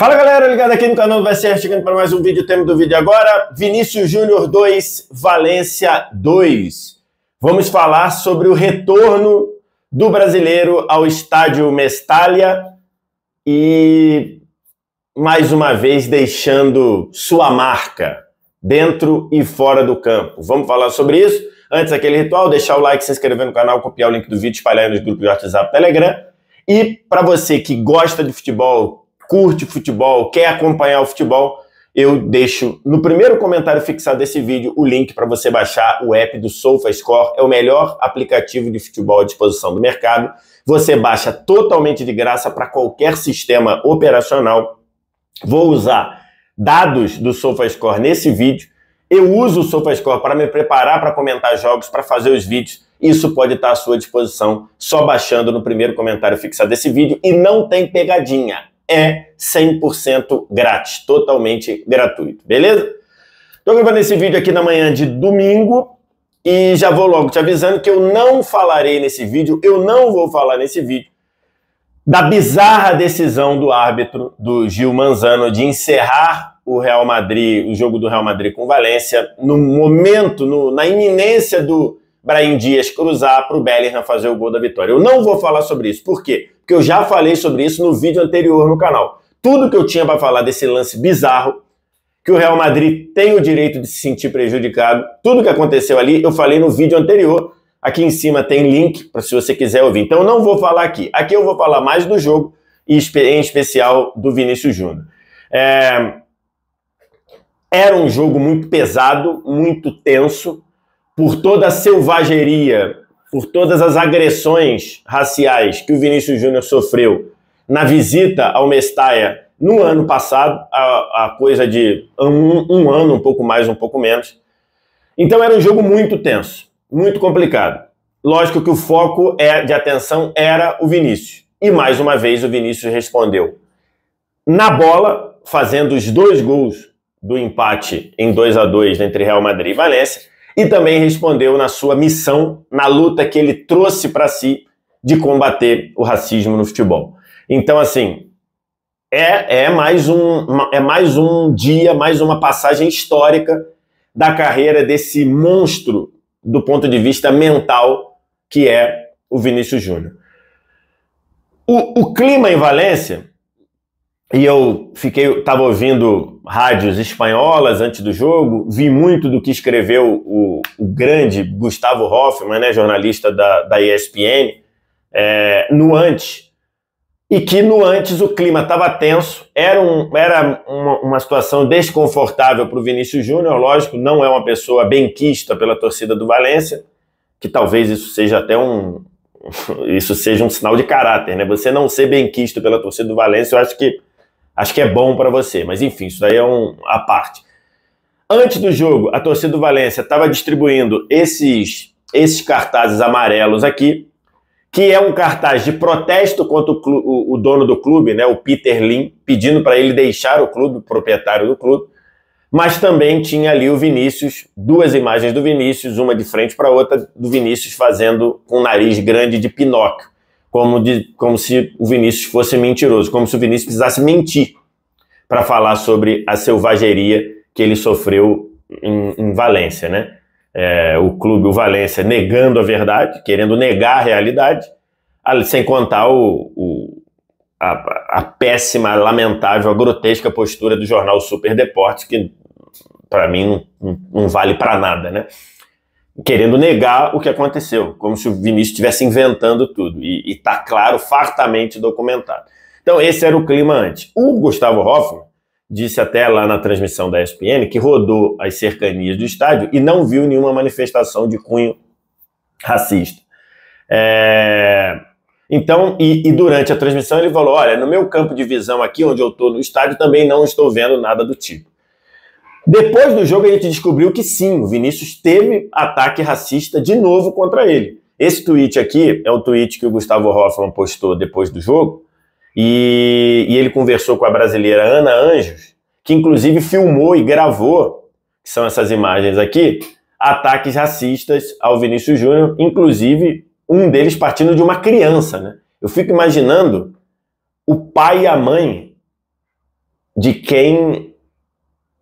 Fala galera, ligado aqui no canal do VSR, chegando para mais um vídeo, tema do vídeo agora, Vinícius Júnior 2, Valência 2. Vamos falar sobre o retorno do brasileiro ao estádio Mestalha e mais uma vez deixando sua marca dentro e fora do campo. Vamos falar sobre isso. Antes aquele ritual, deixar o like, se inscrever no canal, copiar o link do vídeo, espalhar nos grupos de WhatsApp, Telegram. E para você que gosta de futebol, curte futebol, quer acompanhar o futebol, eu deixo no primeiro comentário fixado desse vídeo o link para você baixar o app do SofaScore. É o melhor aplicativo de futebol à disposição do mercado. Você baixa totalmente de graça para qualquer sistema operacional. Vou usar dados do SofaScore nesse vídeo. Eu uso o SofaScore para me preparar para comentar jogos, para fazer os vídeos. Isso pode estar tá à sua disposição só baixando no primeiro comentário fixado desse vídeo e não tem pegadinha é 100% grátis, totalmente gratuito, beleza? Estou gravando esse vídeo aqui na manhã de domingo e já vou logo te avisando que eu não falarei nesse vídeo, eu não vou falar nesse vídeo da bizarra decisão do árbitro do Gil Manzano de encerrar o Real Madrid, o jogo do Real Madrid com o Valência, no momento, no, na iminência do Brahim Dias cruzar para o Bellingham fazer o gol da vitória. Eu não vou falar sobre isso. Por quê? Porque eu já falei sobre isso no vídeo anterior no canal. Tudo que eu tinha para falar desse lance bizarro, que o Real Madrid tem o direito de se sentir prejudicado, tudo que aconteceu ali, eu falei no vídeo anterior. Aqui em cima tem link para se você quiser ouvir. Então eu não vou falar aqui. Aqui eu vou falar mais do jogo, em especial do Vinícius Júnior. É... Era um jogo muito pesado, muito tenso por toda a selvageria, por todas as agressões raciais que o Vinícius Júnior sofreu na visita ao Mestaia no ano passado, a, a coisa de um, um, ano, um pouco mais, um pouco menos. Então era um jogo muito tenso, muito complicado. Lógico que o foco é, de atenção era o Vinícius. E mais uma vez o Vinícius respondeu. Na bola, fazendo os dois gols do empate em 2 a 2 entre Real Madrid e Valência, e também respondeu na sua missão, na luta que ele trouxe para si de combater o racismo no futebol. Então, assim, é, é, mais um, é mais um dia, mais uma passagem histórica da carreira desse monstro do ponto de vista mental que é o Vinícius Júnior. O, o clima em Valência e eu fiquei, estava ouvindo rádios espanholas antes do jogo, vi muito do que escreveu o, o grande Gustavo Hoffman, né, jornalista da, da ESPN, é, no antes. E que no antes o clima estava tenso, era, um, era uma, uma situação desconfortável para o Vinícius Júnior, lógico, não é uma pessoa benquista pela torcida do Valência, que talvez isso seja até um. Isso seja um sinal de caráter, né? Você não ser benquisto pela torcida do Valência, eu acho que acho que é bom para você. Mas enfim, isso daí é um, a parte. Antes do jogo, a torcida do Valência estava distribuindo esses, esses cartazes amarelos aqui, que é um cartaz de protesto contra o, clube, o, o dono do clube, né, o Peter Lim, pedindo para ele deixar o clube, o proprietário do clube. Mas também tinha ali o Vinícius, duas imagens do Vinícius, uma de frente para outra, do Vinícius fazendo com um nariz grande de Pinóquio como, de, como se o Vinícius fosse mentiroso, como se o Vinícius precisasse mentir para falar sobre a selvageria que ele sofreu em, em Valência, né? É, o clube, o Valência, negando a verdade, querendo negar a realidade, sem contar o, o a, a, péssima, lamentável, a grotesca postura do jornal Super Deportes, que para mim não, não vale para nada, né? querendo negar o que aconteceu, como se o Vinícius estivesse inventando tudo. E está claro, fartamente documentado. Então, esse era o clima antes. O Gustavo Hoffman disse até lá na transmissão da ESPN que rodou as cercanias do estádio e não viu nenhuma manifestação de cunho racista. É... Então, e, e, durante a transmissão ele falou: olha, no meu campo de visão aqui, onde eu estou no estádio, também não estou vendo nada do tipo. Depois do jogo, a gente descobriu que sim, o Vinícius teve ataque racista de novo contra ele. Esse tweet aqui é o tweet que o Gustavo Hoffman postou depois do jogo. E, e ele conversou com a brasileira Ana Anjos, que inclusive filmou e gravou, que são essas imagens aqui, ataques racistas ao Vinícius Júnior, inclusive um deles partindo de uma criança. Né? Eu fico imaginando o pai e a mãe de quem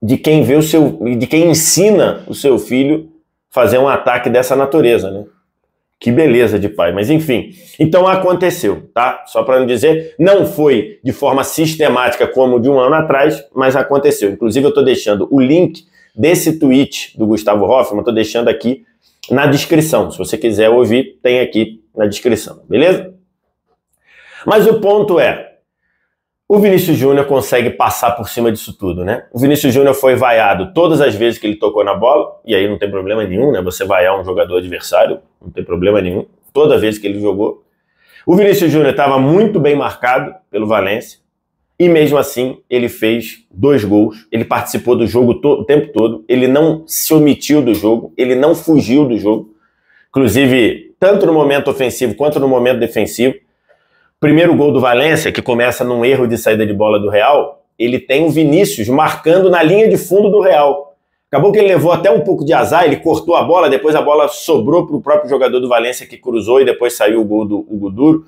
de quem vê o seu, de quem ensina o seu filho fazer um ataque dessa natureza, né? Que beleza de pai, mas enfim. Então aconteceu, tá? Só para não dizer, não foi de forma sistemática como de um ano atrás, mas aconteceu. Inclusive eu estou deixando o link desse tweet do Gustavo Hoffman, estou deixando aqui na descrição. Se você quiser ouvir, tem aqui na descrição, beleza? Mas o ponto é, o Vinícius Júnior consegue passar por cima disso tudo, né? O Vinícius Júnior foi vaiado todas as vezes que ele tocou na bola, e aí não tem problema nenhum, né? Você vaiar um jogador adversário, não tem problema nenhum, toda vez que ele jogou. O Vinícius Júnior estava muito bem marcado pelo Valência, e mesmo assim ele fez dois gols, ele participou do jogo o tempo todo, ele não se omitiu do jogo, ele não fugiu do jogo, inclusive tanto no momento ofensivo quanto no momento defensivo. Primeiro gol do Valência, que começa num erro de saída de bola do Real, ele tem o Vinícius marcando na linha de fundo do Real. Acabou que ele levou até um pouco de azar, ele cortou a bola, depois a bola sobrou para o próprio jogador do Valência que cruzou e depois saiu o gol do Hugo Duro.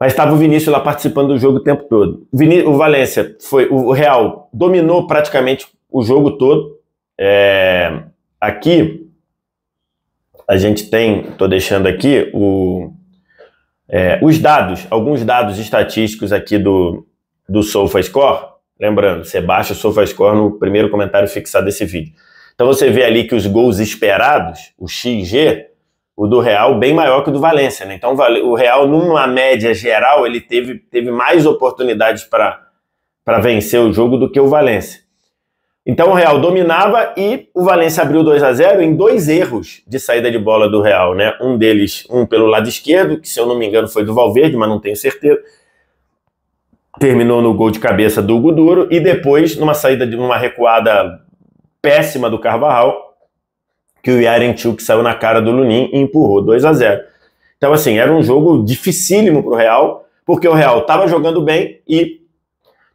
Mas estava o Vinícius lá participando do jogo o tempo todo. O Valência foi, o Real dominou praticamente o jogo todo. É, aqui a gente tem, estou deixando aqui o é, os dados, alguns dados estatísticos aqui do, do SofaScore, lembrando, você baixa o SofaScore no primeiro comentário fixado desse vídeo. Então você vê ali que os gols esperados, o XG, o do Real bem maior que o do Valência. Né? Então o Real, numa média geral, ele teve, teve mais oportunidades para vencer o jogo do que o Valência. Então o Real dominava e o Valencia abriu 2 a 0 em dois erros de saída de bola do Real, né? Um deles, um pelo lado esquerdo, que se eu não me engano foi do Valverde, mas não tenho certeza. Terminou no gol de cabeça do Hugo Duro e depois numa saída de uma recuada péssima do Carvajal, que o que saiu na cara do Lunin e empurrou 2 a 0. Então assim, era um jogo dificílimo para o Real, porque o Real estava jogando bem e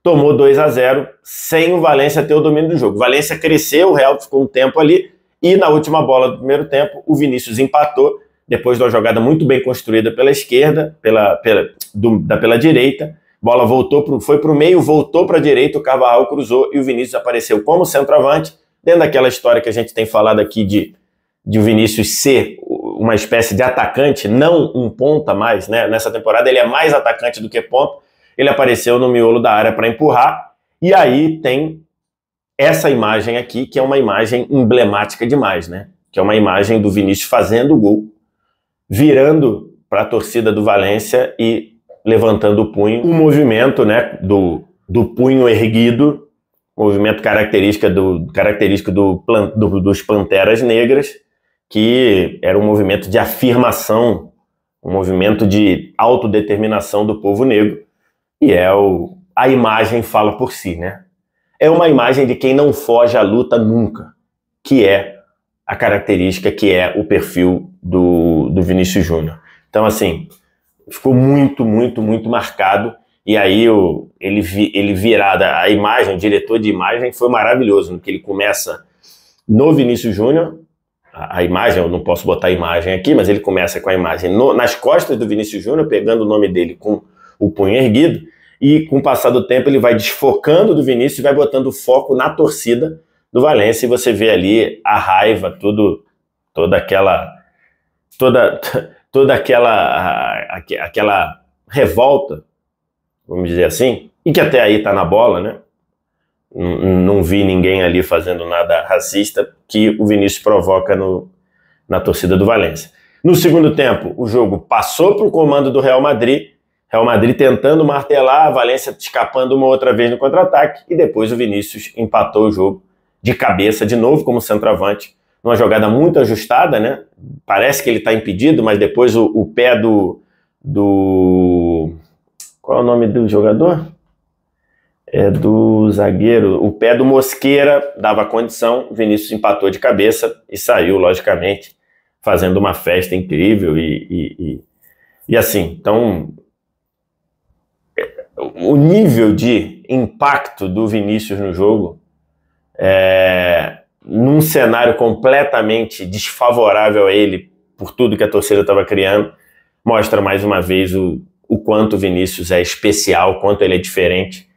tomou 2 a 0 sem o Valência ter o domínio do jogo. O Valência cresceu, o Real ficou um tempo ali, e na última bola do primeiro tempo, o Vinícius empatou, depois de uma jogada muito bem construída pela esquerda, pela, pela, do, da, pela direita. Bola voltou pro, foi para o meio, voltou para a direita, o Carvalho cruzou e o Vinícius apareceu como centroavante, dentro daquela história que a gente tem falado aqui de, de o Vinícius ser uma espécie de atacante, não um ponta mais, né? Nessa temporada ele é mais atacante do que ponta, ele apareceu no miolo da área para empurrar. E aí tem essa imagem aqui, que é uma imagem emblemática demais, né? Que é uma imagem do Vinícius fazendo o gol, virando para a torcida do Valência e levantando o punho. O movimento, né, do, do punho erguido, movimento característica do, característico do, do, dos Panteras Negras, que era um movimento de afirmação, um movimento de autodeterminação do povo negro. E é o a imagem fala por si, né? É uma imagem de quem não foge à luta nunca, que é a característica que é o perfil do, do Vinícius Júnior. Então, assim, ficou muito, muito, muito marcado. E aí o, ele, vi, ele virada a imagem, o diretor de imagem foi maravilhoso, porque ele começa no Vinícius Júnior, a, a, imagem, eu não posso botar a imagem aqui, mas ele começa com a imagem no, nas costas do Vinícius Júnior, pegando o nome dele com o punho erguido, e com o passar do tempo ele vai desfocando do Vinícius e vai botando o foco na torcida do Valência e você vê ali a raiva, tudo, toda aquela toda toda aquela aquela revolta, vamos dizer assim, e que até aí está na bola, né? Não, não vi ninguém ali fazendo nada racista que o Vinícius provoca no, na torcida do Valência. No segundo tempo, o jogo passou para o comando do Real Madrid Real Madrid tentando martelar, a Valência escapando uma outra vez no contra-ataque e depois o Vinícius empatou o jogo de cabeça de novo como centroavante, numa jogada muito ajustada, né? Parece que ele está impedido, mas depois o, o pé do, do qual é o nome do jogador? É do zagueiro. O pé do Mosqueira dava condição, Vinícius empatou de cabeça e saiu, logicamente, fazendo uma festa incrível e, e, e, e assim. Então, o nível de impacto do Vinícius no jogo, é, num cenário completamente desfavorável a ele por tudo que a torcida estava criando, mostra mais uma vez o, o quanto o Vinícius é especial, o quanto ele é diferente,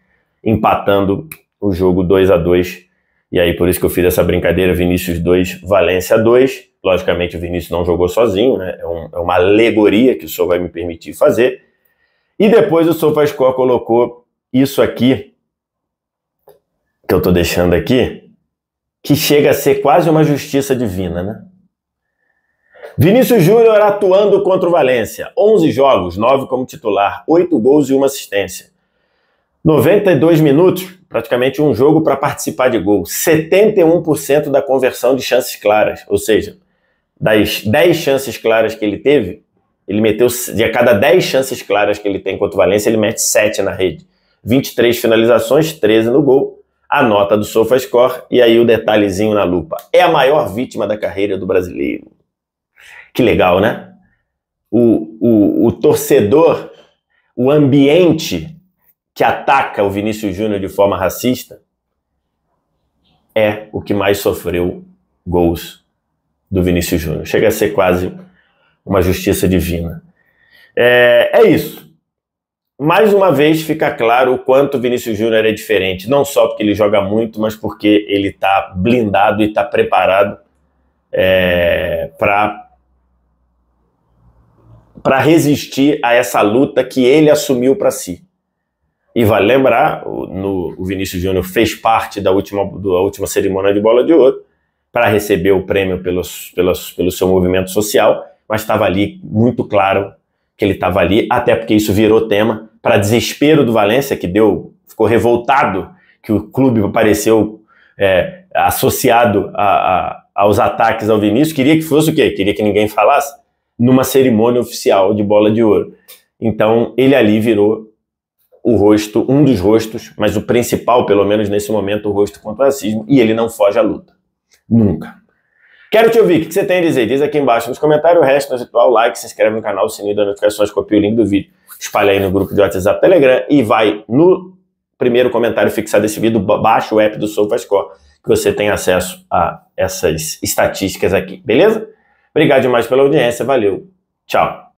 empatando o jogo 2 a 2 E aí, por isso que eu fiz essa brincadeira: Vinícius 2, Valência 2. Logicamente, o Vinícius não jogou sozinho, né? é, um, é uma alegoria que o senhor vai me permitir fazer e depois o SofaScore colocou isso aqui, que eu estou deixando aqui, que chega a ser quase uma justiça divina, né? Vinícius Júnior atuando contra o Valência. 11 jogos, 9 como titular, 8 gols e 1 assistência. 92 minutos, praticamente um jogo para participar de gol. 71% da conversão de chances claras, ou seja, das 10 chances claras que ele teve, ele meteu, de a cada 10 chances claras que ele tem contra o Valência, ele mete 7 na rede. 23 finalizações, 13 no gol. A nota do SofaScore e aí o detalhezinho na lupa. É a maior vítima da carreira do brasileiro. Que legal, né? O, o, o torcedor, o ambiente que ataca o Vinícius Júnior de forma racista é o que mais sofreu gols do Vinícius Júnior. Chega a ser quase uma justiça divina. É, é isso. Mais uma vez fica claro o quanto Vinícius Júnior é diferente, não só porque ele joga muito, mas porque ele está blindado e está preparado é, para para resistir a essa luta que ele assumiu para si. E vale lembrar, o, no, o Vinícius Júnior fez parte da última, da última cerimônia de bola de ouro para receber o prêmio pelos, pelos, pelo seu movimento social mas estava ali muito claro que ele estava ali, até porque isso virou tema para desespero do Valência, que deu, ficou revoltado que o clube apareceu é, associado a, a, aos ataques ao Vinícius. Queria que fosse o quê? Queria que ninguém falasse numa cerimônia oficial de Bola de Ouro. Então ele ali virou o rosto, um dos rostos, mas o principal, pelo menos nesse momento, o rosto contra o racismo, e ele não foge à luta. Nunca. Quero te ouvir, o que você tem a dizer? Diz aqui embaixo nos comentários, o resto no ritual, like, se inscreve no canal, sininho das notificações, copia o link do vídeo, espalha aí no grupo de WhatsApp, Telegram e vai no primeiro comentário fixado desse vídeo, baixa o app do SofaScore, que você tem acesso a essas estatísticas aqui, beleza? Obrigado demais pela audiência, valeu, tchau!